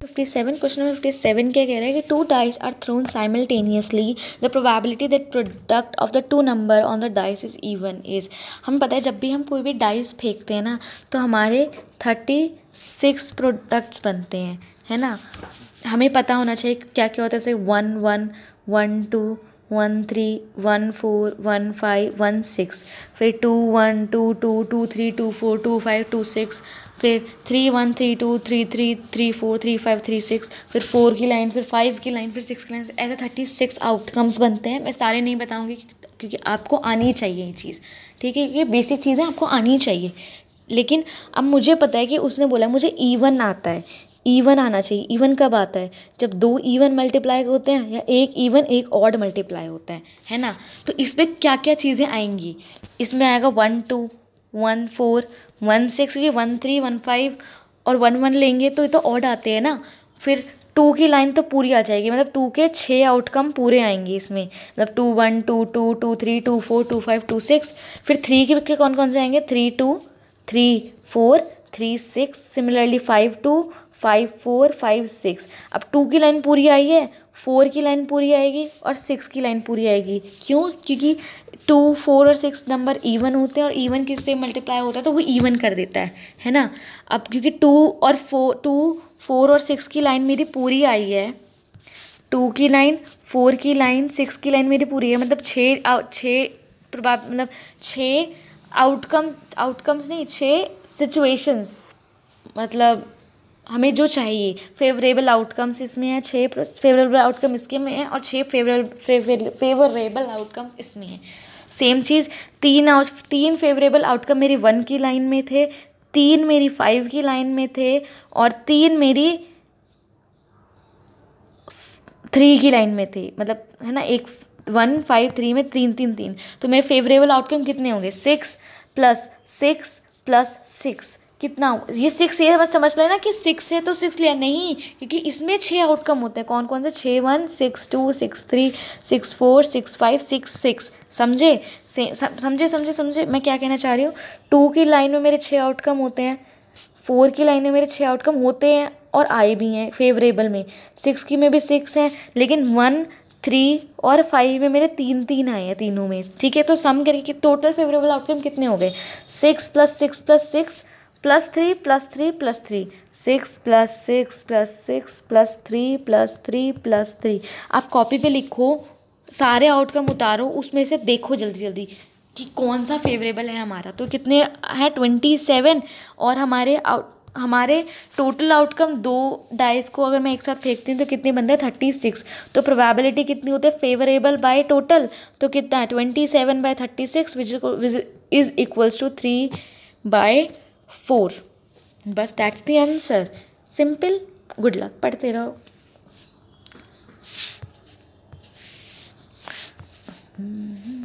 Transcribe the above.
Fifty seven question number fifty seven क्या कह रहे हैं कि two dice are thrown simultaneously the probability that product of the two number on the dice is even is हमें पता है जब भी हम कोई भी डाइस फेंकते हैं ना तो हमारे थर्टी सिक्स प्रोडक्ट्स बनते हैं है ना हमें पता होना चाहिए क्या क्या होता है जैसे one one one two one three one four one five one six फिर two one two two two three two four two five two six फिर three one three two three three three four three five three six फिर four की line फिर five की line फिर six की line ऐसे thirty six outcomes बनते हैं मैं सारे नहीं बताऊँगी क्योंकि आपको आनी चाहिए ये चीज़ ठीक है ये बेसिक चीज़ें आपको आनी चाहिए लेकिन अब मुझे पता है कि उसने बोला मुझे ईवन आता है इवन आना चाहिए इवन कब आता है जब दो इवन मल्टीप्लाई होते हैं या एक इवन एक ऑड मल्टीप्लाई होता है है ना तो इसमें क्या क्या चीज़ें आएंगी इसमें आएगा one two one four one six क्योंकि वन थ्री वन फाइव और वन वन लेंगे तो ये तो ऑड आते हैं ना फिर टू की लाइन तो पूरी आ जाएगी मतलब टू के छः आउटकम पूरे आएंगे इसमें मतलब two one two two two three two four two five two six फिर थ्री के कौन कौन से आएंगे three two three four three six similarly five two five four five six अब टू की लाइन पूरी आई है फोर की लाइन पूरी आएगी और सिक्स की लाइन पूरी आएगी क्यों क्योंकि टू फोर और सिक्स नंबर इवन होते हैं और इवन किससे मल्टीप्लाई होता है तो वो इवन कर देता है है ना अब क्योंकि टू और फोर टू फोर और सिक्स की लाइन मेरी पूरी आई है टू की लाइन फोर की लाइन सिक्स की लाइन मेरी पूरी है मतलब छः छः प्रभाव मतलब छः आउटकम्स आउटकम्स नहीं छः सिचुएशंस मतलब हमें जो चाहिए फेवरेबल आउटकम्स इसमें है छः फेवरेबल आउटकम इसके में है और छः फेवरेबल फेवरेबल आउटकम्स इसमें है सेम चीज़ तीन आउट तीन फेवरेबल आउटकम मेरी वन की लाइन में थे तीन मेरी फाइव की लाइन में थे और तीन मेरी थ्री की लाइन में थे मतलब है ना एक वन फाइव थ्री में तीन तीन तीन तो मेरे फेवरेबल आउटकम कितने होंगे six plus six plus six कितना ये सिक्स ये समझ लेना कि सिक्स है तो सिक्स लिया नहीं क्योंकि इसमें छः आउटकम होते हैं कौन कौन से छः one six two six three six four six five six six समझे समझे समझे समझे मैं क्या कहना चाह रही हूँ टू की लाइन में मेरे छः आउटकम होते हैं फोर की लाइन में मेरे छः आउटकम होते हैं और आए भी हैं फेवरेबल में सिक्स की में भी सिक्स हैं लेकिन वन थ्री और फाइव में मेरे तीन तीन आए हैं तीनों में ठीक है तो सम करके टोटल फेवरेबल आउटकम कितने हो गए six plus six plus six plus three plus three plus three six plus six plus six plus three plus three plus three आप कॉपी पे लिखो सारे आउटकम उतारो उसमें से देखो जल्दी जल्दी कि कौन सा फेवरेबल है हमारा तो कितने हैं ट्वेंटी सेवन और हमारे आउट हमारे टोटल आउटकम दो डाइस को अगर मैं एक साथ फेंकती हूँ तो कितने बनते हैं थर्टी सिक्स तो प्रोबेबिलिटी कितनी होती है फेवरेबल बाय टोटल तो कितना है twenty seven by thirty six which is equals to three by four बस that's the answer simple good luck पढ़ते रहो mm-hmm.